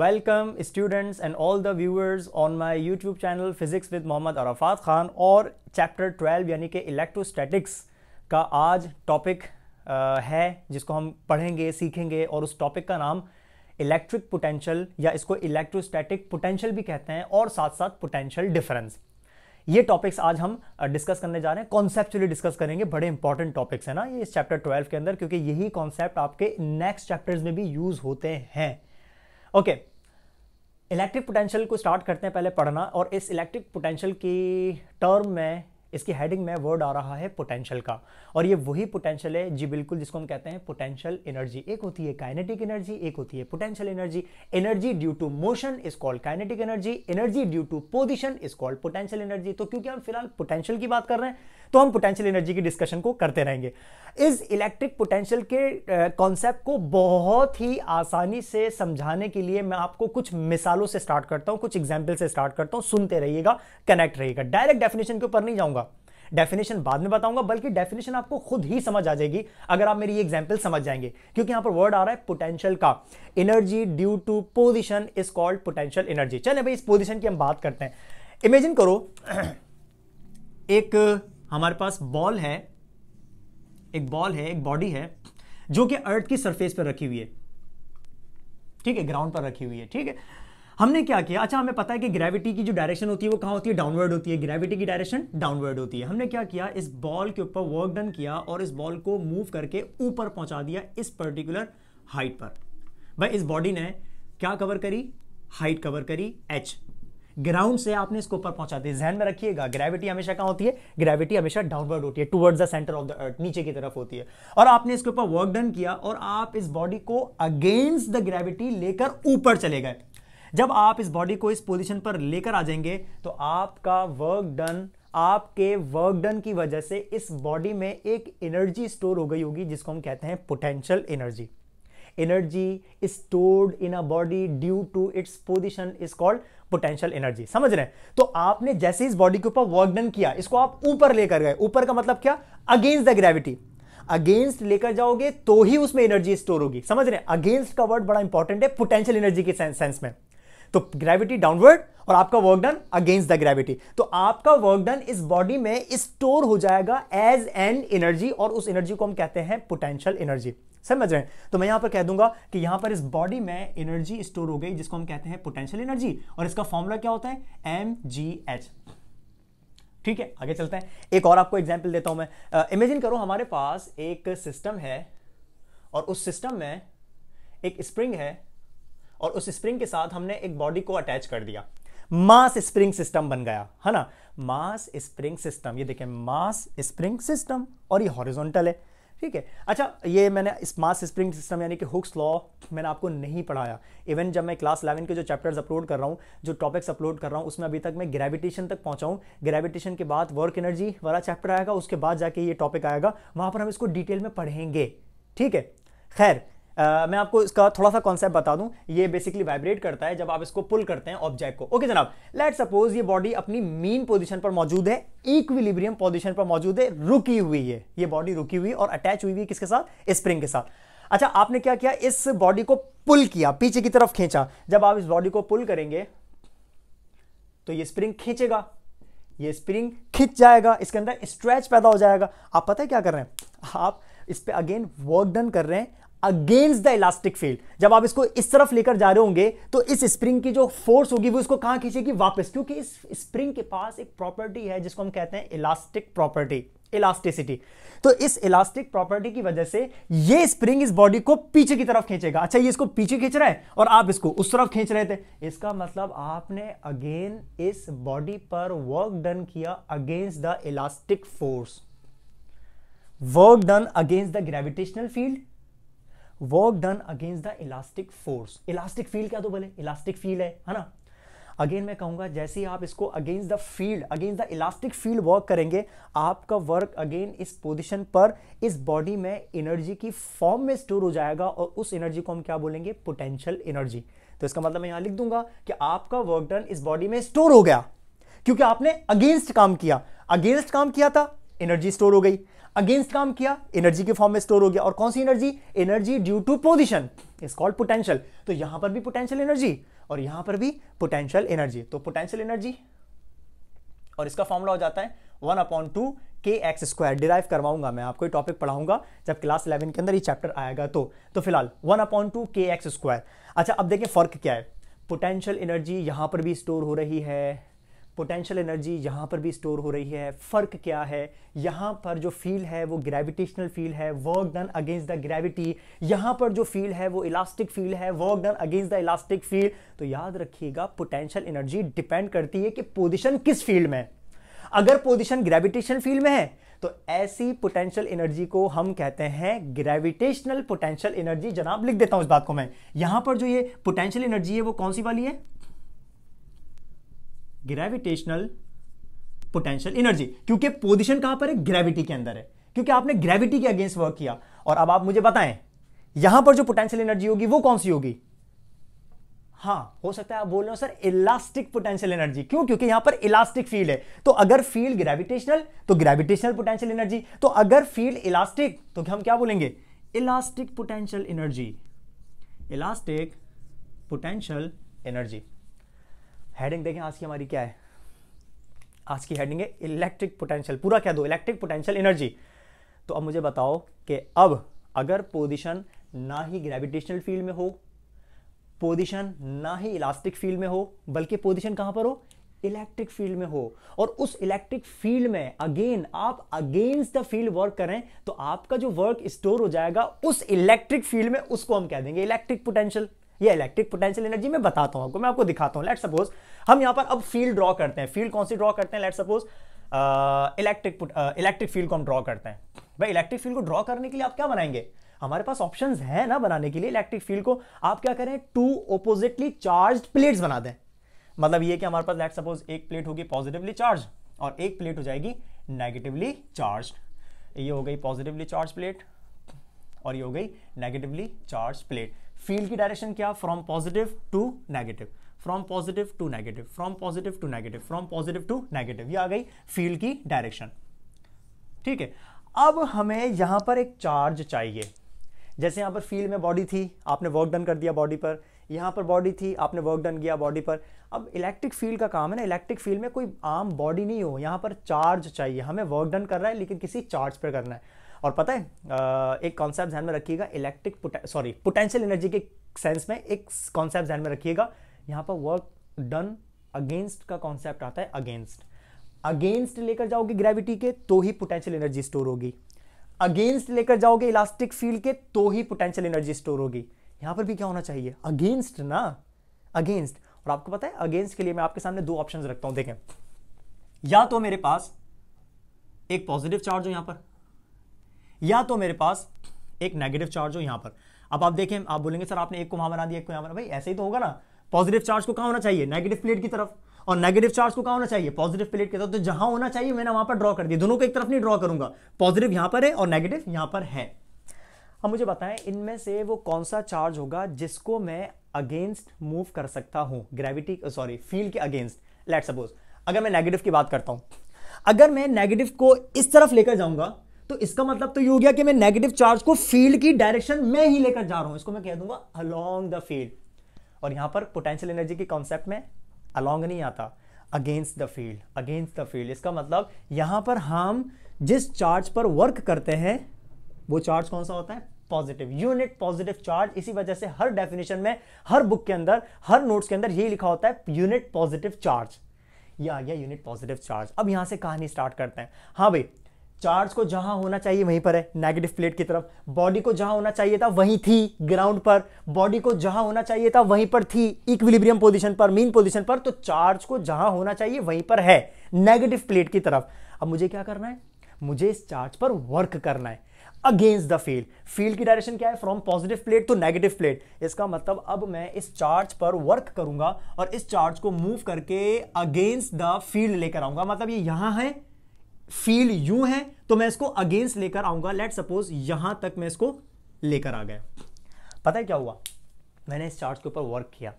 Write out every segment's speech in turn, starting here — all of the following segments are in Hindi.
Welcome students and all the viewers on my YouTube channel physics with Mohammad Arafat Khan और चैप्टर 12 यानी कि इलेक्ट्रोस्टैटिक्स का आज टॉपिक है जिसको हम पढ़ेंगे सीखेंगे और उस टॉपिक का नाम इलेक्ट्रिक पोटेंशियल या इसको इलेक्ट्रोस्टैटिक पोटेंशियल भी कहते हैं और साथ साथ पोटेंशियल डिफरेंस ये टॉपिक्स आज हम डिस्कस करने जा रहे हैं कॉन्सेप्चुअली डिस्कस करेंगे बड़े इंपॉर्टेंट टॉपिक्स हैं ना ये इस चैप्टर 12 के अंदर क्योंकि यही कॉन्सेप्ट आपके नेक्स्ट चैप्टर्स में भी यूज़ होते हैं ओके okay, इलेक्ट्रिक पोटेंशियल को स्टार्ट करते हैं पहले पढ़ना और इस इलेक्ट्रिक पोटेंशियल की टर्म में इसकी हेडिंग में वर्ड आ रहा है पोटेंशियल का और ये वही पोटेंशियल है जी बिल्कुल जिसको हम कहते हैं पोटेंशियल एनर्जी एक होती है काइनेटिक एनर्जी एक होती है potential energy energy due to motion is called kinetic energy energy due to position is called potential energy तो क्योंकि हम फिलहाल पोटेंशियल की बात कर रहे हैं तो हम पोटेंशियल एनर्जी की डिस्कशन को करते रहेंगे इस इलेक्ट्रिक पोटेंशियल के कॉन्सेप्ट को बहुत ही आसानी से समझाने के लिए मैं आपको कुछ मिसालों से स्टार्ट करता हूं कुछ एग्जाम्पल से स्टार्ट करता हूं सुनते रहिएगा कनेक्ट रहिएगा डायरेक्ट डेफिनेशन के ऊपर नहीं जाऊंगा डेफिनेशन बाद में बताऊंगा बल्कि डेफिनेशन आपको खुद ही समझ आ जाएगी अगर आप मेरी एग्जाम्पल समझ जाएंगे क्योंकि यहां पर वर्ड आ रहा है पोटेंशियल का energy due to position is called potential energy चले भाई इस पोजिशन की हम बात करते हैं इमेजिन करो एक हमारे पास बॉल है एक बॉल है एक बॉडी है जो कि अर्थ की सरफेस पर रखी हुई है ठीक है ग्राउंड पर रखी हुई है ठीक है हमने क्या किया अच्छा हमें पता है कि ग्रेविटी की जो डायरेक्शन होती है वो कहाँ होती है डाउनवर्ड होती है ग्रेविटी की डायरेक्शन डाउनवर्ड होती है हमने क्या किया इस बॉल के ऊपर वर्क डन किया और इस बॉल को मूव करके ऊपर पहुंचा दिया इस पर्टिकुलर हाइट पर भाई इस बॉडी ने क्या कवर करी हाइट कवर करी एच ग्राउंड से आपने इसको ऊपर पहुंचा दिया जहन में रखिएगा ग्रेविटी हमेशा कहाँ होती है ग्रेविटी हमेशा डाउनवर्ड होती है towards the centre of the earth नीचे की तरफ होती है और आपने इसके ऊपर वर्क डन किया और आप इस बॉडी को अगेंस्ट द ग्रेविटी लेकर ऊपर चले गए जब आप इस बॉडी को इस पोजिशन पर लेकर आ जाएंगे तो आपका वर्क डन आपके वर्क डन की वजह से इस बॉडी में एक एनर्जी स्टोर हो गई होगी जिसको हम कहते हैं potential energy energy stored in a body due to its position is called potential energy समझ रहे हैं तो आपने जैसे इस बॉडी के ऊपर वर्क डन किया इसको आप ऊपर लेकर गए ऊपर का मतलब क्या अगेंस्ट द ग्रेविटी अगेंस्ट लेकर जाओगे तो ही उसमें एनर्जी स्टोर होगी समझ रहे हैं अगेंस्ट का वर्ड बड़ा इंपॉर्टेंट है पोटेंशियल एनर्जी के सेंस में तो ग्रेविटी डाउनवर्ड और आपका work done against the gravity तो आपका वर्क डन इस बॉडी में स्टोर हो जाएगा एज एन एनर्जी और उस एनर्जी को हम कहते हैं पोटेंशियल एनर्जी समझ रहे हैं तो मैं यहां पर कह दूंगा कि यहां पर इस बॉडी में एनर्जी स्टोर हो गई जिसको हम कहते हैं पोटेंशियल एनर्जी और इसका फॉर्मूला क्या होता है एम जी एच ठीक है आगे चलते हैं एक और आपको एग्जाम्पल देता हूं मैं इमेजिन uh, करो हमारे पास एक सिस्टम है और उस सिस्टम में एक स्प्रिंग है और उस स्प्रिंग के साथ हमने एक बॉडी को अटैच कर दिया मास स्प्रिंग सिस्टम बन गया है ना मास स्प्रिंग सिस्टम ये देखें मास स्प्रिंग सिस्टम और ये हॉरिजॉन्टल है ठीक है अच्छा ये मैंने इस मास स्प्रिंग सिस्टम यानी कि हुक्स लॉ मैंने आपको नहीं पढ़ाया इवन जब मैं क्लास इलेवन के जो चैप्टर्स अपलोड कर रहा हूँ जो टॉपिक्स अपलोड कर रहा हूँ उसमें अभी तक मैं ग्रेविटेशन तक पहुँचाऊँ ग्रेविटेशन के बाद वर्क एनर्जी वाला चैप्टर आएगा उसके बाद जाके ये टॉपिक आएगा वहाँ पर हम इसको डिटेल में पढ़ेंगे ठीक है खैर Uh, मैं आपको इसका थोड़ा सा कॉन्सेप्ट बता दूं ये बेसिकली वाइब्रेट करता है जब आप इसको पुल करते हैं ऑब्जेक्ट को ओके जनाब लेट सपोज ये बॉडी अपनी मीन पोजीशन पर मौजूद है इक्विलिब्रियम पोजीशन पर मौजूद है रुकी हुई है ये बॉडी रुकी हुई और अटैच हुई हुई किसके साथ स्प्रिंग के साथ अच्छा आपने क्या किया इस बॉडी को पुल किया पीछे की तरफ खींचा जब आप इस बॉडी को पुल करेंगे तो ये स्प्रिंग खींचेगा ये स्प्रिंग खिंच जाएगा इसके अंदर स्ट्रेच पैदा हो जाएगा आप पता है क्या कर रहे हैं आप इस पर अगेन वर्क डन कर रहे हैं अगेंस्ट द इलास्टिक फील्ड जब आप इसको इस तरफ लेकर जा रहे होंगे तो इस स्प्रिंग की जो फोर्स होगी वो इसको कहां खींचेगी वापस क्योंकि इस स्प्रिंग के पास एक प्रॉपर्टी है जिसको हम कहते हैं इलास्टिक प्रॉपर्टी इलास्टिसिटी तो इस इलास्टिक प्रॉपर्टी की वजह से ये स्प्रिंग इस बॉडी को पीछे की तरफ खींचेगा अच्छा ये इसको पीछे खींच रहा है और आप इसको उस तरफ खींच रहे थे इसका मतलब आपने अगेन इस बॉडी पर वर्क डन किया against the elastic force work done against the gravitational field work done against the elastic force elastic field क्या तो बोले इलास्टिक फील है है ना अगेन मैं कहूंगा जैसे ही आप इसको against the field against the elastic field work करेंगे आपका वर्क अगेन इस पोजिशन पर इस बॉडी में एनर्जी की फॉर्म में स्टोर हो जाएगा और उस एनर्जी को हम क्या बोलेंगे पोटेंशियल एनर्जी तो इसका मतलब मैं यहां लिख दूंगा कि आपका वर्क डन इस बॉडी में स्टोर हो गया क्योंकि आपने अगेंस्ट काम किया अगेंस्ट काम किया था एनर्जी स्टोर हो गई अगेंस्ट काम किया एनर्जी के फॉर्म में स्टोर हो गया और कौन सी energy energy due to position is called potential तो यहां पर भी पोटेंशियल एनर्जी और यहां पर भी पोटेंशियल एनर्जी तो पोटेंशियल एनर्जी और इसका फॉर्मूला हो जाता है one upon two K X square derive करवाऊंगा मैं आपको ये टॉपिक पढ़ाऊंगा जब क्लास इलेवन के अंदर ये चैप्टर आएगा तो तो फिलहाल one upon two K X square अच्छा अब देखिए फर्क क्या है पोटेंशियल एनर्जी यहां पर भी स्टोर हो रही है पोटेंशियल एनर्जी यहाँ पर भी स्टोर हो रही है फ़र्क क्या है यहाँ पर जो फील्ड है वो ग्रेविटेशनल फील्ड है work done against the gravity यहाँ पर जो फील्ड है वो इलास्टिक फील्ड है work done against the elastic field तो याद रखिएगा पोटेंशियल एनर्जी डिपेंड करती है कि पोजिशन किस फील्ड में अगर पोजिशन ग्रेविटेशनल फील्ड में है तो ऐसी पोटेंशियल एनर्जी को हम कहते हैं ग्रेविटेशनल पोटेंशियल एनर्जी जनाब लिख देता हूं इस बात को मैं यहां पर जो ये पोटेंशियल एनर्जी है वो कौन सी वाली है ग्रेविटेशनल पोटेंशियल एनर्जी क्योंकि पोजिशन कहां पर है ग्रेविटी के अंदर है क्योंकि आपने ग्रेविटी के अगेंस्ट वर्क किया और अब आप मुझे बताएं यहां पर जो पोटेंशियल एनर्जी होगी वो कौन सी होगी हाँ हो सकता है आप बोल रहे हो सर इलास्टिक पोटेंशियल एनर्जी क्यों क्योंकि यहां पर इलास्टिक फील्ड है तो अगर फील्ड ग्रेविटेशनल तो ग्रेविटेशनल पोटेंशियल एनर्जी तो अगर फील्ड इलास्टिक तो हम क्या बोलेंगे elastic potential energy elastic potential energy heading देखें आज की हमारी क्या है आज की हेडिंग है इलेक्ट्रिक पोटेंशियल पूरा क्या दो इलेक्ट्रिक पोटेंशियल एनर्जी तो अब मुझे बताओ कि अब अगर पोजिशन ना ही ग्रेविटेशनल फील्ड में हो पोजिशन ना ही इलास्टिक फील्ड में हो बल्कि पोजिशन कहां पर हो इलेक्ट्रिक फील्ड में हो और उस इलेक्ट्रिक फील्ड में अगेन आप अगेंस्ट द फील्ड वर्क करें तो आपका जो वर्क स्टोर हो जाएगा उस इलेक्ट्रिक फील्ड में उसको हम कह देंगे इलेक्ट्रिक पोटेंशियल ये इलेक्ट्रिक पोटेंशियल एनर्जी मैं बताता हूं आपको मैं आपको दिखाता हूं लेट सपोज हम यहां पर अब फील्ड ड्रॉ करते हैं फील्ड कौन सी ड्रॉ करते हैं let suppose electric electric field को हम ड्रॉ करते हैं भाई इलेक्ट्रिक फील्ड को ड्रॉ करने के लिए आप क्या बनाएंगे हमारे पास ऑप्शंस हैं ना बनाने के लिए इलेक्ट्रिक फील्ड को आप क्या करें टू ओपोजिटली चार्ज प्लेट्स बना दें मतलब ये कि हमारे पास लेट सपोज एक प्लेट होगी पॉजिटिवली चार्ज और एक प्लेट हो जाएगी नेगेटिवली चार्ज ये हो गई पॉजिटिवली चार्ज प्लेट और ये हो गई नेगेटिवली चार्ज प्लेट फील्ड की डायरेक्शन क्या from positive to negative from positive to negative from positive to negative from positive to negative ये आ गई फील्ड की डायरेक्शन ठीक है अब हमें यहां पर एक चार्ज चाहिए जैसे यहाँ पर फील्ड में बॉडी थी आपने वर्क डन कर दिया बॉडी पर यहां पर बॉडी थी आपने वर्क डन किया बॉडी पर अब इलेक्ट्रिक फील्ड का काम है ना इलेक्ट्रिक फील्ड में कोई आम बॉडी नहीं हो यहां पर चार्ज चाहिए हमें वर्क डन कर रहा है लेकिन किसी चार्ज पर करना है और पता है एक कॉन्सेप्ट ध्यान में रखिएगा इलेक्ट्रिक सॉरी पोटेंशियल एनर्जी के सेंस में एक कॉन्सेप्ट ध्यान में रखिएगा यहाँ पर वर्क डन अगेंस्ट का कॉन्सेप्ट आता है अगेंस्ट अगेंस्ट लेकर जाओगे ग्रेविटी के तो ही पोटेंशियल एनर्जी स्टोर होगी अगेंस्ट लेकर जाओगे इलास्टिक फील्ड के तो ही पोटेंशियल एनर्जी स्टोर होगी यहां पर भी क्या होना चाहिए अगेंस्ट ना अगेंस्ट और आपको पता है अगेंस्ट के लिए मैं आपके सामने दो ऑप्शन रखता हूं देखें या तो मेरे पास एक पॉजिटिव चार्ज हो यहां पर या तो मेरे पास एक नेगेटिव चार्ज हो यहां पर अब आप देखें आप बोलेंगे सर आपने एक को वहां बना दिया एक को यहां बना भाई ऐसे ही तो होगा ना पॉजिटिव चार्ज को कहा होना चाहिए नेगेटिव प्लेट की तरफ और नेगेटिव चार्ज को कहा होना चाहिए पॉजिटिव प्लेट की तरफ तो जहां होना चाहिए मैंने वहां पर ड्रॉ कर दिया दोनों को एक तरफ नहीं ड्रॉ करूंगा पॉजिटिव यहां पर है और नेगेटिव यहां पर है अब मुझे बताएं इनमें से वो कौन सा चार्ज होगा जिसको मैं अगेंस्ट मूव कर सकता हूं ग्रेविटी सॉरी फील के अगेंस्ट लेट सपोज अगर मैं नेगेटिव की बात करता हूं अगर मैं नेगेटिव को इस तरफ लेकर जाऊंगा तो इसका मतलब तो ये हो गया कि मैं नेगेटिव चार्ज को फील्ड की डायरेक्शन में ही लेकर जा रहा हूं इसको मैं कह दूंगा अलोंग द फील्ड और यहां पर पोटेंशियल एनर्जी के कॉन्सेप्ट में अलोंग नहीं आता against the field against the field इसका मतलब यहां पर हम जिस चार्ज पर वर्क करते हैं वो चार्ज कौन सा होता है पॉजिटिव यूनिट पॉजिटिव चार्ज इसी वजह से हर डेफिनेशन में हर बुक के अंदर हर नोट्स के अंदर ये लिखा होता है यूनिट पॉजिटिव चार्ज ये आ गया यूनिट पॉजिटिव चार्ज अब यहां से कहानी स्टार्ट करते हैं हाँ भाई चार्ज को जहां होना चाहिए वहीं पर है नेगेटिव प्लेट की तरफ बॉडी को जहां होना चाहिए था वहीं थी ग्राउंड पर बॉडी को जहां होना चाहिए था वहीं पर थी इक्विलिब्रियम पोजीशन पर मीन पोजीशन पर तो चार्ज को जहां होना चाहिए वहीं पर है नेगेटिव प्लेट की तरफ अब मुझे क्या करना है मुझे इस चार्ज पर वर्क करना है अगेंस्ट द फील्ड फील्ड की डायरेक्शन क्या है from positive plate to negative plate इसका मतलब अब मैं इस चार्ज पर वर्क करूंगा और इस चार्ज को मूव करके अगेंस्ट द फील्ड लेकर आऊंगा मतलब ये यहां है फील यू है तो मैं इसको अगेंस्ट लेकर आऊंगा लेट सपोज यहां तक मैं इसको लेकर आ गया पता है क्या हुआ मैंने इस चार्ट के ऊपर वर्क किया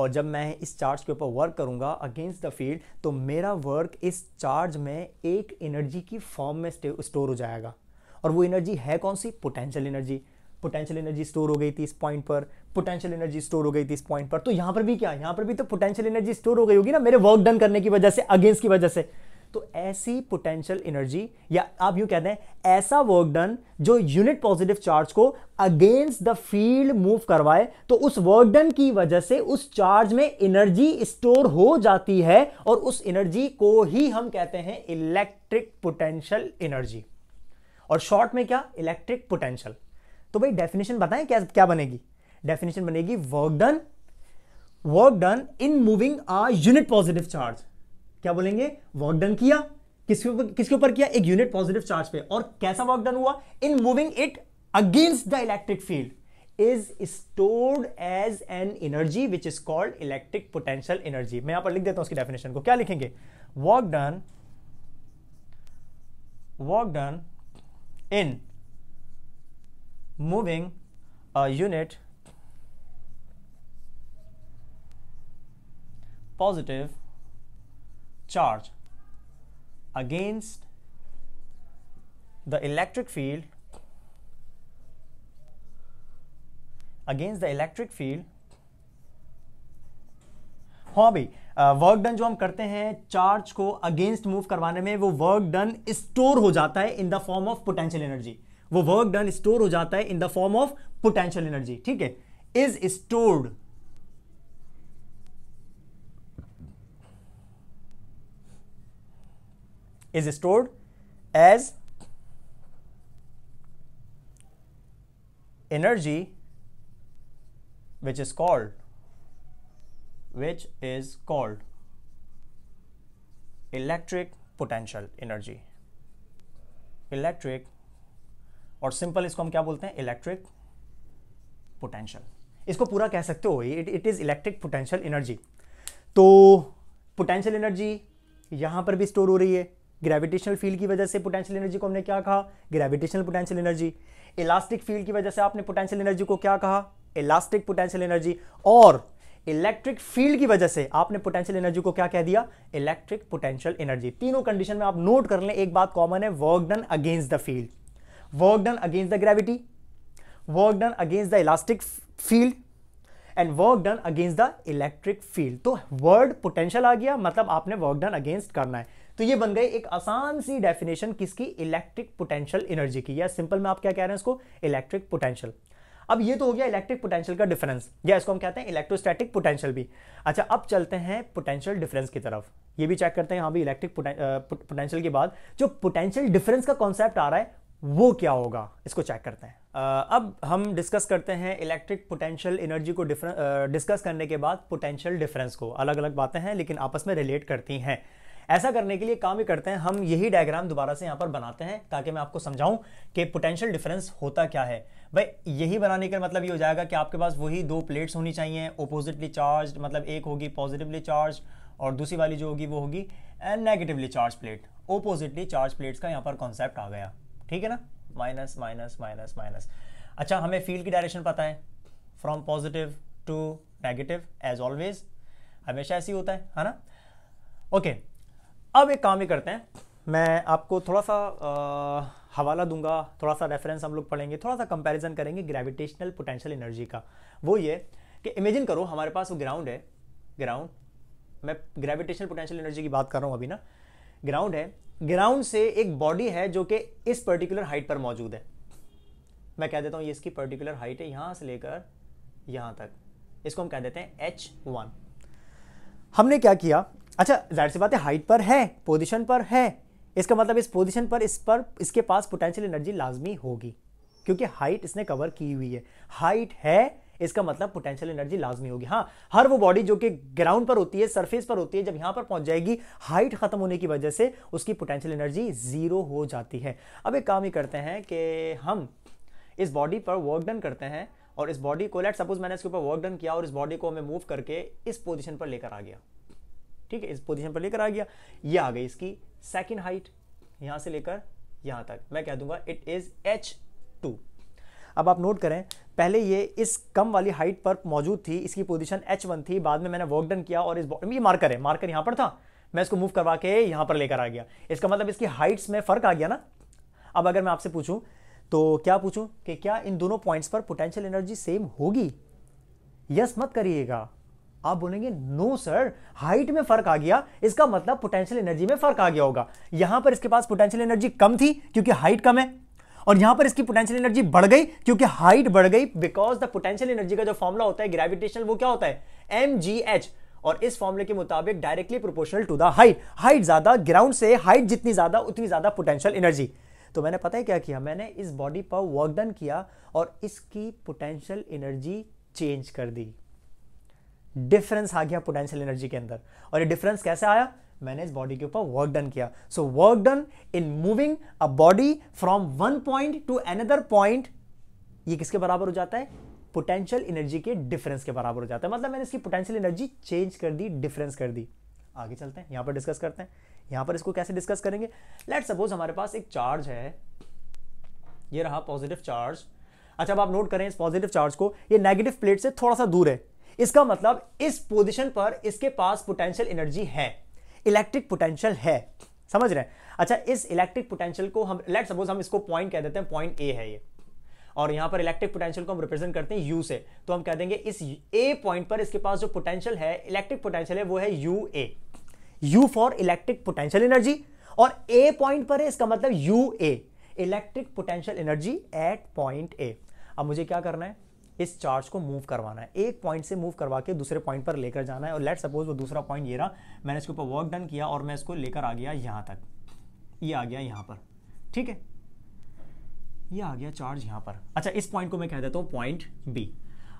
और जब मैं इस चार्ज के ऊपर वर्क करूंगा अगेंस्ट द फील्ड तो मेरा वर्क इस चार्ज में एक एनर्जी की फॉर्म में स्टोर हो जाएगा और वो एनर्जी है कौन सी potential energy potential energy store हो गई थी इस पॉइंट पर पोटेंशियल एनर्जी स्टोर हो गई थी इस पॉइंट पर तो यहां पर भी क्या यहां पर भी तो पोटेंशियल एनर्जी स्टोर हो गई होगी ना मेरे वर्क डन करने की वजह से अगेंस्ट की वजह से तो ऐसी पोटेंशियल एनर्जी या आप यूं कहते हैं ऐसा वर्क डन जो यूनिट पॉजिटिव चार्ज को अगेंस्ट द फील्ड मूव करवाए तो उस वर्क डन की वजह से उस चार्ज में एनर्जी स्टोर हो जाती है और उस एनर्जी को ही हम कहते हैं इलेक्ट्रिक पोटेंशियल एनर्जी और शॉर्ट में क्या इलेक्ट्रिक पोटेंशियल तो भाई डेफिनेशन बताएं क्या क्या बनेगी डेफिनेशन बनेगी work done work done in moving a unit positive charge क्या बोलेंगे वर्क डन किया किसके ऊपर किसके ऊपर किया एक यूनिट पॉजिटिव चार्ज पे और कैसा वर्क डन हुआ in moving it against the electric field is stored as an energy which is called electric potential energy मैं यहां पर लिख देता हूं उसकी डेफिनेशन को क्या लिखेंगे work done work done in moving a unit positive charge against the electric field against the electric field हाँ भाई वर्क डन जो हम करते हैं चार्ज को अगेंस्ट मूव करवाने में वो वर्क डन स्टोर हो जाता है in the form of potential energy वो वर्क डन स्टोर हो जाता है in the form of potential energy ठीक है is stored is stored as energy which is called which is called electric potential energy electric और सिंपल इसको हम क्या बोलते हैं इलेक्ट्रिक पोटेंशियल इसको पूरा कह सकते हो it it is electric potential energy तो पोटेंशियल एनर्जी यहां पर भी स्टोर हो रही है ग्रेविटेशनल फील्ड की वजह से पोटेंशियल एनर्जी को हमने क्या कहा gravitational potential energy elastic field की वजह से आपने पोटेंशियल एनर्जी को क्या कहा इलास्टिक पोटेंशियल एनर्जी और इलेक्ट्रिक फील्ड की वजह से आपने पोटेंशियल एनर्जी को क्या कह दिया इलेक्ट्रिक पोटेंशियल एनर्जी तीनों कंडीशन में आप नोट कर लें एक बात कॉमन है work done against the field work done against the gravity work done against the elastic field and work done against the electric field तो वर्ड पोटेंशियल आ गया मतलब आपने वर्क डन अगेंस्ट करना है तो ये बन गए एक आसान सी डेफिनेशन किसकी इलेक्ट्रिक पोटेंशियल एनर्जी की या सिंपल में आप क्या कह रहे हैं इसको इलेक्ट्रिक पोटेंशियल अब ये तो हो गया इलेक्ट्रिक पोटेंशियल का डिफरेंस या इसको हम कहते हैं इलेक्ट्रोस्टैटिक पोटेंशियल भी अच्छा अब चलते हैं पोटेंशियल डिफरेंस की तरफ ये भी चेक करते हैं यहां भी इलेक्ट्रिक पोटेंशियल के बाद जो पोटेंशियल डिफरेंस का कॉन्सेप्ट आ रहा है वो क्या होगा इसको चेक करते हैं अब हम डिस्कस करते हैं इलेक्ट्रिक पोटेंशियल एनर्जी को डिफरेंस डिस्कस करने के बाद पोटेंशियल डिफरेंस को अलग अलग बातें हैं लेकिन आपस में रिलेट करती हैं ऐसा करने के लिए काम ही करते हैं हम यही डायग्राम दोबारा से यहाँ पर बनाते हैं ताकि मैं आपको समझाऊं कि पोटेंशियल डिफरेंस होता क्या है भाई यही बनाने का मतलब ये हो जाएगा कि आपके पास वही दो प्लेट्स होनी चाहिए ओपोजिटली चार्ज मतलब एक होगी पॉजिटिवली चार्ज और दूसरी वाली जो होगी वो होगी and negatively charge plate oppositely charge plates का यहाँ पर कॉन्सेप्ट आ गया ठीक है ना माइनस माइनस माइनस माइनस अच्छा हमें फील्ड की डायरेक्शन पता है from positive to negative as always हमेशा ऐसे ही होता है है ना ओके okay. अब एक काम ही करते हैं मैं आपको थोड़ा सा आ, हवाला दूंगा थोड़ा सा रेफरेंस हम लोग पढ़ेंगे थोड़ा सा कंपैरिजन करेंगे ग्रेविटेशनल पोटेंशियल एनर्जी का वो ये कि इमेजिन करो हमारे पास वो ग्राउंड है ग्राउंड मैं ग्रेविटेशनल पोटेंशियल एनर्जी की बात कर रहा हूँ अभी ना ग्राउंड है ग्राउंड से एक बॉडी है जो कि इस पर्टिकुलर हाइट पर मौजूद है मैं कह देता हूँ ये इसकी पर्टिकुलर हाइट है यहाँ से लेकर यहाँ तक इसको हम कह देते हैं एच वन हमने क्या किया अच्छा जाहिर सी बात है हाइट पर है पोजिशन पर है इसका मतलब इस पोजिशन पर इस पर इसके पास पोटेंशियल एनर्जी लाजमी होगी क्योंकि हाइट इसने कवर की हुई है हाइट है इसका मतलब पोटेंशियल एनर्जी लाजमी होगी हाँ हर वो बॉडी जो कि ग्राउंड पर होती है सरफेस पर होती है जब यहां पर पहुंच जाएगी हाइट खत्म होने की वजह से उसकी पोटेंशियल एनर्जी जीरो हो जाती है अब एक काम ही करते हैं कि हम इस बॉडी पर वर्क डन करते हैं और इस बॉडी को लेट सपोज मैंने इसके ऊपर वर्क डन किया और इस बॉडी को हमें मूव करके इस पोजिशन पर लेकर आ गया ठीक है इस पोजीशन पर लेकर आ गया ये आ गई इसकी सेकेंड हाइट यहां से लेकर यहां तक मैं कह दूंगा इट इज एच टू अब आप नोट करें पहले ये इस कम वाली हाइट पर मौजूद थी इसकी पोजीशन एच वन थी बाद में मैंने वर्क डन किया और इस ये मार्कर है मार्कर यहां पर था मैं इसको मूव करवा के यहां पर लेकर आ गया इसका मतलब इसकी हाइट्स में फ़र्क आ गया ना अब अगर मैं आपसे पूछूं तो क्या पूछूं कि क्या इन दोनों पॉइंट्स पर पोटेंशियल एनर्जी सेम होगी यस मत करिएगा आप बोलेंगे नो सर हाइट में फर्क आ गया इसका मतलब पोटेंशियल एनर्जी में फर्क आ गया होगा यहां पर इसके पास पोटेंशियल एनर्जी कम थी क्योंकि हाइट कम है और यहां पर इसकी पोटेंशियल एनर्जी बढ़ गई क्योंकि हाइट बढ़ गई बिकॉज द पोटेंशियल एनर्जी का जो फॉर्मुला होता है ग्रेविटेशनल वो क्या होता है एम जी एच और इस फॉर्मुले के मुताबिक directly proportional to the height height ज्यादा ग्राउंड से हाइट जितनी ज्यादा उतनी ज्यादा पोटेंशियल एनर्जी तो मैंने पता है क्या किया मैंने इस बॉडी पर वर्क डन किया और इसकी पोटेंशियल एनर्जी चेंज कर दी डिफरेंस आ गया पोटेंशियल एनर्जी के अंदर और ये डिफरेंस कैसे आया मैंने इस बॉडी के ऊपर वर्क डन किया so work done in moving a body from one point to another point ये किसके बराबर हो जाता है पोटेंशियल एनर्जी के डिफरेंस के बराबर हो जाता है मतलब मैंने इसकी पोटेंशियल एनर्जी चेंज कर दी डिफरेंस कर दी आगे चलते हैं यहां पर डिस्कस करते हैं यहां पर इसको कैसे डिस्कस करेंगे लेट सपोज हमारे पास एक चार्ज है ये रहा पॉजिटिव चार्ज अच्छा अब आप नोट करें इस पॉजिटिव चार्ज को ये नेगेटिव प्लेट से थोड़ा सा दूर है इसका मतलब इस पोजिशन पर इसके पास पोटेंशियल एनर्जी है इलेक्ट्रिक पोटेंशियल है समझ रहे हैं अच्छा इस इलेक्ट्रिक पोटेंशियल को हम लेट सपोज हम इसको पॉइंट कह देते हैं पॉइंट ए है ये और यहां पर इलेक्ट्रिक पोटेंशियल को हम रिप्रेजेंट करते हैं यू से तो हम कह देंगे इस ए पॉइंट पर इसके पास जो पोटेंशियल है इलेक्ट्रिक पोटेंशियल है वो है U A U for electric potential energy और ए पॉइंट पर है इसका मतलब U A electric potential energy at point A अब मुझे क्या करना है इस चार्ज को मूव करवाना है एक पॉइंट से मूव करवा के दूसरे पॉइंट पर लेकर जाना है और लेट सपोज वो दूसरा पॉइंट ये रहा मैंने इसके ऊपर वर्क डन किया और मैं इसको लेकर आ गया यहाँ तक ये आ गया यहाँ पर ठीक है ये आ गया चार्ज यहाँ पर अच्छा इस पॉइंट को मैं कह देता हूँ पॉइंट बी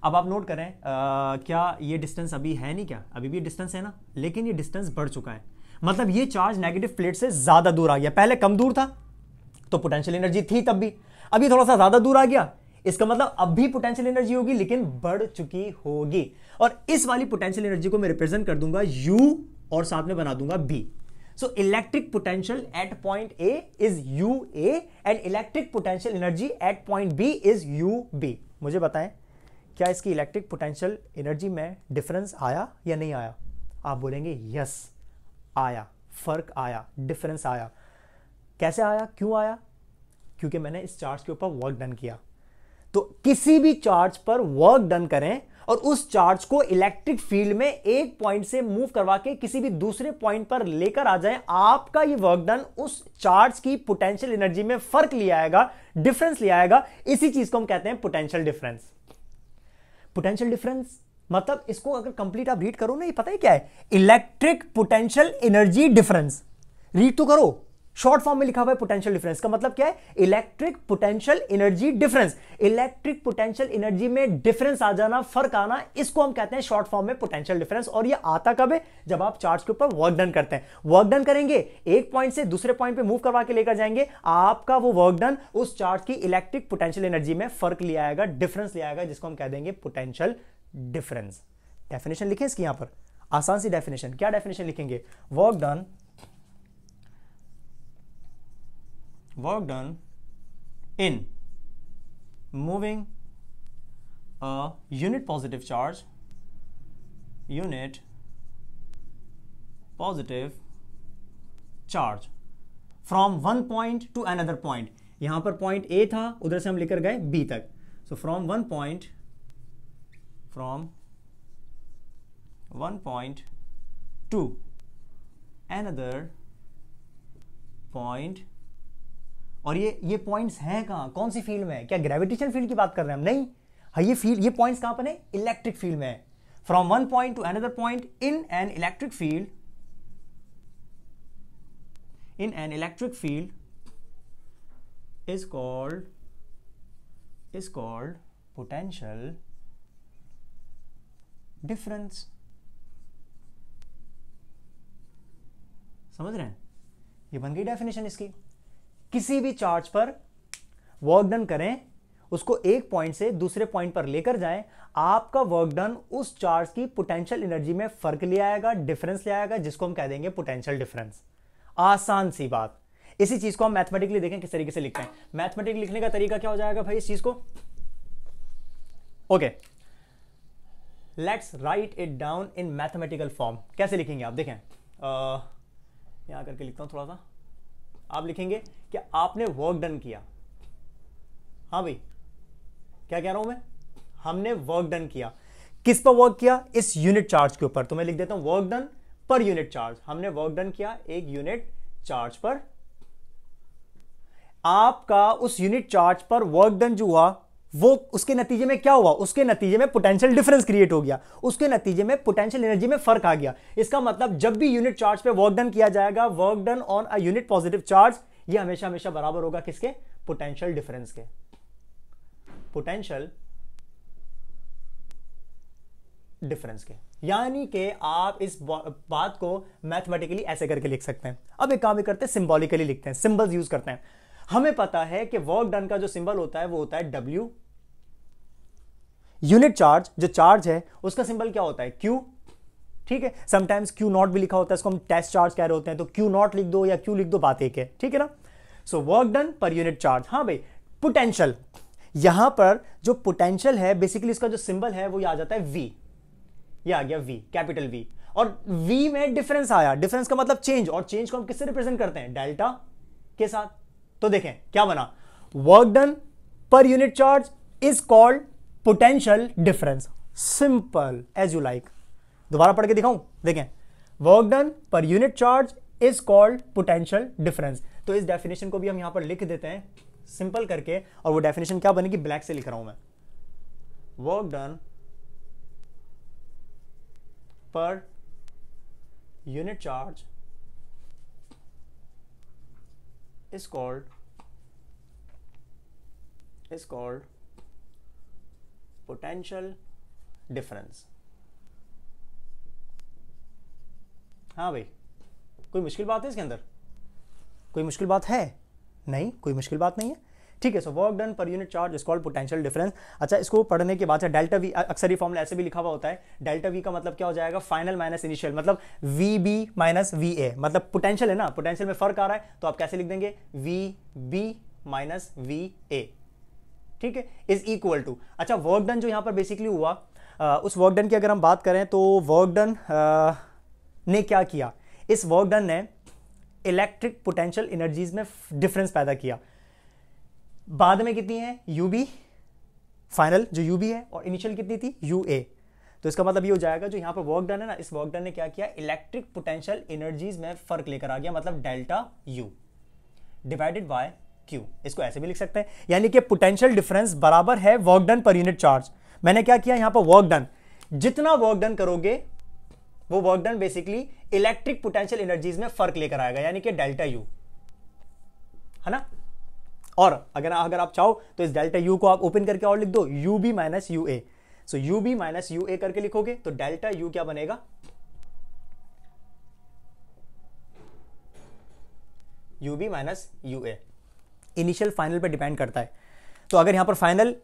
अब आप नोट करें आ, क्या ये डिस्टेंस अभी है नहीं क्या अभी भी डिस्टेंस है ना लेकिन ये डिस्टेंस बढ़ चुका है मतलब ये चार्ज नेगेटिव प्लेट से ज़्यादा दूर आ गया पहले कम दूर था तो पोटेंशियल एनर्जी थी तब भी अभी थोड़ा सा ज़्यादा दूर आ गया इसका मतलब अब भी पोटेंशियल एनर्जी होगी लेकिन बढ़ चुकी होगी और इस वाली पोटेंशियल एनर्जी को मैं रिप्रेजेंट कर दूंगा U और साथ में बना दूंगा B so electric potential at point A is U A and electric potential energy at point B is U B मुझे बताएं क्या इसकी इलेक्ट्रिक पोटेंशियल एनर्जी में डिफरेंस आया या नहीं आया आप बोलेंगे यस आया फर्क आया डिफरेंस आया कैसे आया क्यों आया क्योंकि मैंने इस चार्ज के ऊपर वर्क डन किया तो किसी भी चार्ज पर वर्क डन करें और उस चार्ज को इलेक्ट्रिक फील्ड में एक पॉइंट से मूव करवा के किसी भी दूसरे पॉइंट पर लेकर आ जाए आपका ये वर्क डन उस चार्ज की पोटेंशियल एनर्जी में फर्क लिया आएगा डिफरेंस लिया आएगा इसी चीज को हम कहते हैं पोटेंशियल डिफरेंस पोटेंशियल डिफरेंस मतलब इसको अगर कंप्लीट आप रीड करो ना ये पता है क्या है electric potential energy difference read तो करो शॉर्ट फॉर्म में लिखा हुआ है पोटेंशियल डिफरेंस का मतलब क्या है electric potential energy difference electric potential energy में डिफरेंस आ जाना फर्क आना इसको हम कहते हैं शॉर्ट फॉर्म में पोटेंशियल डिफरेंस और ये आता कब है जब आप चार्ज के ऊपर वर्क डन करते हैं वर्क डन करेंगे एक पॉइंट से दूसरे पॉइंट पे मूव करवा के लेकर जाएंगे आपका वो वर्क डन उस चार्ज की इलेक्ट्रिक पोटेंशियल एनर्जी में फर्क लिया आएगा डिफरेंस लिया आएगा जिसको हम कह देंगे पोटेंशियल डिफरेंस डेफिनेशन लिखें इसकी यहां पर आसान सी डेफिनेशन क्या डेफिनेशन लिखेंगे work done work done in moving a unit positive charge unit positive charge from one point to another point यहां पर पॉइंट ए था उधर से हम लेकर गए बी तक so from one point from one point to another point और ये ये पॉइंट्स हैं कहाँ कौन सी फील्ड में है क्या ग्रेविटेशन फील्ड की बात कर रहे हैं हम नहीं हाँ ये फील्ड ये पॉइंट्स कहाँ पर है इलेक्ट्रिक फील्ड में है from one point to another point in an electric field in an electric field is called is called potential difference समझ रहे हैं ये बन गई डेफिनेशन इसकी किसी भी चार्ज पर वर्क डन करें उसको एक पॉइंट से दूसरे पॉइंट पर लेकर जाएं आपका वर्क डन उस चार्ज की पोटेंशियल एनर्जी में फर्क ले आएगा डिफरेंस ले आएगा जिसको हम कह देंगे पोटेंशियल डिफरेंस आसान सी बात इसी चीज को हम मैथमेटिकली देखें किस तरीके से लिखते हैं मैथमेटिक लिखने का तरीका क्या हो जाएगा भाई इस चीज को okay let's write it down in mathematical form कैसे लिखेंगे आप देखें uh, यहां करके लिखता हूं थोड़ा सा आप लिखेंगे कि आपने वर्क डन किया हाँ भाई क्या कह रहा हूं मैं हमने वर्क डन किया किस पर वर्क किया इस यूनिट चार्ज के ऊपर तो मैं लिख देता हूं work done per unit charge हमने वर्क डन किया एक यूनिट चार्ज पर आपका उस यूनिट चार्ज पर वर्क डन जो हुआ वो उसके नतीजे में क्या हुआ उसके नतीजे में पोटेंशियल डिफरेंस क्रिएट हो गया उसके नतीजे में पोटेंशियल एनर्जी में फर्क आ गया इसका मतलब जब भी यूनिट चार्ज पे वर्क डन किया जाएगा work done on a unit positive charge ये हमेशा हमेशा बराबर होगा किसके पोटेंशियल डिफरेंस के पोटेंशियल डिफरेंस के यानी कि आप इस बात को मैथमेटिकली ऐसे करके लिख सकते हैं अब एक काम करते हैं सिंबॉलिकली लिखते हैं सिंबल्स यूज करते हैं हमें पता है कि वर्क डन का जो सिंबल होता है वो होता है डब्ल्यू यूनिट चार्ज जो चार्ज है उसका सिंबल क्या होता है क्यू ठीक है समटाइम्स क्यू नॉट भी लिखा होता है इसको हम टेस्ट चार्ज कह रहे होते हैं तो क्यू नॉट लिख दो या क्यू लिख दो बात एक है ठीक है ना so work done per unit charge हाँ भाई पोटेंशियल यहां पर जो पोटेंशियल है बेसिकली इसका जो सिंबल है वो आ जाता है वी ये आ गया वी कैपिटल वी और वी में डिफरेंस आया डिफरेंस का मतलब चेंज और चेंज को हम किससे रिप्रेजेंट करते हैं डेल्टा के साथ तो देखें क्या बना work done per unit charge is called potential difference simple as you like दोबारा पढ़ के दिखाऊं देखें work done per unit charge is called potential difference तो इस डेफिनेशन को भी हम यहां पर लिख देते हैं सिंपल करके और वो डेफिनेशन क्या बनेगी ब्लैक से लिख रहा हूं मैं work done per unit charge is called is called potential difference हाँ भाई कोई मुश्किल बात है इसके अंदर कोई मुश्किल बात है नहीं कोई मुश्किल बात नहीं है ठीक है so work done per unit charge is called potential difference अच्छा इसको पढ़ने के बाद डेल्टा वी अक्सर ही फॉर्मला ऐसे भी लिखा हुआ होता है डेल्टा वी का मतलब क्या हो जाएगा फाइनल माइनस इनिशियल मतलब V B minus V A मतलब पोटेंशियल है ना पोटेंशियल में फर्क आ रहा है तो आप कैसे लिख देंगे V B minus V A ठीक है इज इक्वल टू अच्छा वर्क डन जो यहाँ पर बेसिकली हुआ आ, उस वर्क डन की अगर हम बात करें तो वर्क डन ने क्या किया इस वर्क डन ने इलेक्ट्रिक पोटेंशियल एनर्जीज में डिफरेंस पैदा किया बाद में कितनी है यू बी फाइनल जो यू बी है और इनिशियल कितनी थी यू ए तो इसका मतलब ये हो जाएगा जो यहाँ पर वर्क डन है ना इस वर्क डन ने क्या किया इलेक्ट्रिक पोटेंशियल एनर्जीज में फर्क लेकर आ गया मतलब delta U divided by Q इसको ऐसे भी लिख सकते हैं यानी कि पोटेंशियल डिफरेंस बराबर है work done per unit charge मैंने क्या किया यहां पर वर्क डन जितना वर्क डन करोगे वो work done basically electric potential energies में फर्क लेकर आएगा यानी कि डेल्टा यू है ना और अगर अगर आप चाहो तो इस डेल्टा यू को आप ओपन करके और लिख दो U B minus U A so U B minus U A करके लिखोगे तो डेल्टा यू क्या बनेगा U B minus U A initial final पे डिपेंड करता है तो अगर यहां पर फाइनल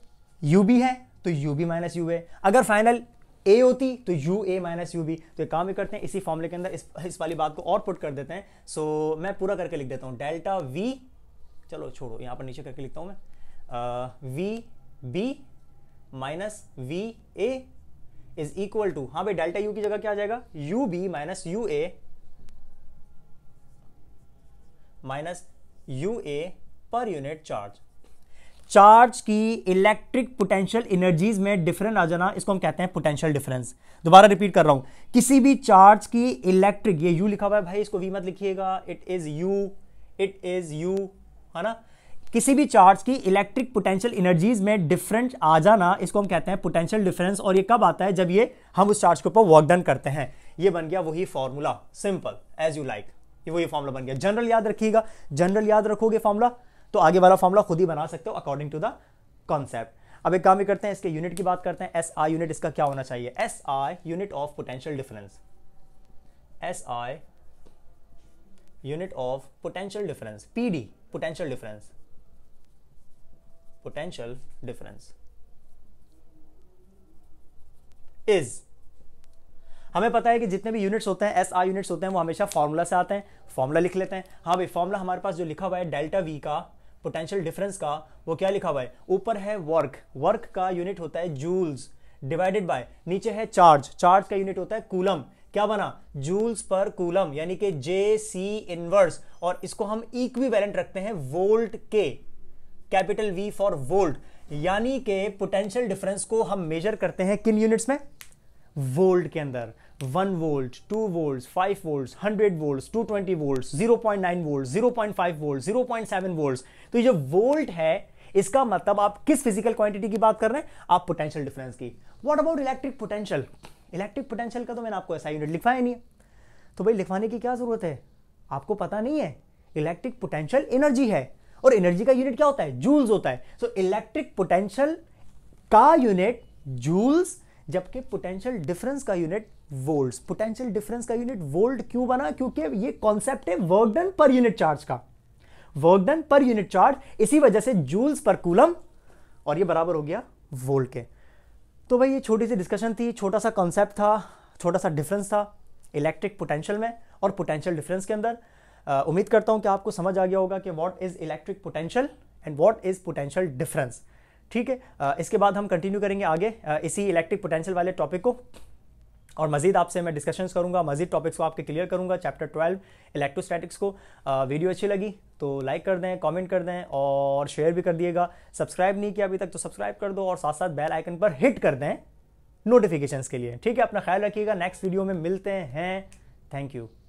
यू बी है तो U B minus U A अगर फाइनल ए होती तो U A minus U B तो एक काम भी करते हैं इसी फॉर्मूले के अंदर इस, इस वाली बात को और पुट कर देते हैं सो so, मैं पूरा करके लिख देता हूं डेल्टा वी चलो छोड़ो यहाँ पर नीचे करके लिखता हूँ मैं V B minus V A is equal to हाँ भाई डेल्टा यू की जगह क्या आ जाएगा U B minus U A minus U A per unit charge charge की इलेक्ट्रिक पोटेंशियल एनर्जीज में डिफरेंट आ जाना इसको हम कहते हैं पोटेंशियल डिफरेंस दोबारा रिपीट कर रहा हूं किसी भी चार्ज की इलेक्ट्रिक ये यू लिखा हुआ है भाई इसको वी मत लिखिएगा it is U it is U है ना किसी भी चार्ज की इलेक्ट्रिक पोटेंशियल एनर्जीज में डिफरेंस आ जाना इसको हम कहते हैं पोटेंशियल डिफरेंस और ये कब आता है जब ये हम उस चार्ज के ऊपर वर्क डन करते हैं ये बन गया वही formula simple as you like ये वही फॉर्मूला बन गया जनरल याद रखिएगा जनरल याद रखोगे फॉर्मूला तो आगे वाला फॉर्मूला खुद ही बना सकते हो अकॉर्डिंग टू द कॉन्सेप्ट अब एक काम ही करते हैं इसके यूनिट की बात करते हैं एस आई यूनिट इसका क्या होना चाहिए S I unit of potential difference S I unit of potential difference PD potential difference potential difference is हमें पता है कि जितने भी यूनिट्स होते हैं एस आई यूनिट्स होते हैं वो हमेशा फॉर्मूला से आते हैं फॉर्मूला लिख लेते हैं हाँ भाई फॉर्मूला हमारे पास जो लिखा हुआ है डेल्टा वी का पोटेंशियल डिफरेंस का वो क्या लिखा हुआ है ऊपर है वर्क वर्क का यूनिट होता है जूल्स डिवाइडेड बाय नीचे है चार्ज चार्ज का यूनिट होता है कूलम क्या बना जूल्स पर कूलम यानी कि जे सी इनवर्स और इसको हम इक्वी रखते हैं वोल्ट के कैपिटल वी फॉर वोल्ट यानी के पोटेंशियल डिफरेंस को हम मेजर करते हैं किन यूनिट्स में वोल्ट के अंदर one volt two volt five volt hundred volt two twenty volt zero point nine volt zero point five volt zero point seven volt तो ये जो वोल्ट है इसका मतलब आप किस फिजिकल क्वांटिटी की बात कर रहे हैं आप पोटेंशियल डिफरेंस की what about electric potential electric potential का तो मैंने आपको ऐसा यूनिट लिखवाया नहीं है तो भाई लिखवाने की क्या ज़रूरत है आपको पता नहीं है इलेक्ट्रिक पोटेंशियल एनर्जी है और एनर्जी का यूनिट क्या होता है जूल्स होता है सो इलेक्ट्रिक पोटेंशियल का यूनिट जूल्स जबकि पोटेंशियल डिफरेंस का यूनिट वोल्ट्स पोटेंशियल डिफरेंस का यूनिट वोल्ट क्यों बना क्योंकि ये कॉन्सेप्ट है work done per unit charge का work done per unit charge इसी वजह से जूल्स पर कूलम और ये बराबर हो गया वोल्ट के तो भाई ये छोटी सी डिस्कशन थी छोटा सा कॉन्सेप्ट था छोटा सा डिफरेंस था इलेक्ट्रिक पोटेंशियल में और पोटेंशियल डिफरेंस के अंदर उम्मीद करता हूँ कि आपको समझ आ गया होगा कि what is electric potential and what is potential difference ठीक है इसके बाद हम कंटिन्यू करेंगे आगे इसी इलेक्ट्रिक पोटेंशियल वाले टॉपिक को और मजीद आपसे मैं डिस्कशंस करूंगा मजीद टॉपिक्स को आपके क्लियर करूंगा चैप्टर 12 इलेक्ट्रोस्टैटिक्स को आ, वीडियो अच्छी लगी तो लाइक कर दें कमेंट कर दें और शेयर भी कर दिएगा सब्सक्राइब नहीं किया अभी तक तो सब्सक्राइब कर दो और साथ साथ बेल आइकन पर हिट कर दें नोटिफिकेशन के लिए ठीक है अपना ख्याल रखिएगा नेक्स्ट वीडियो में मिलते हैं थैंक यू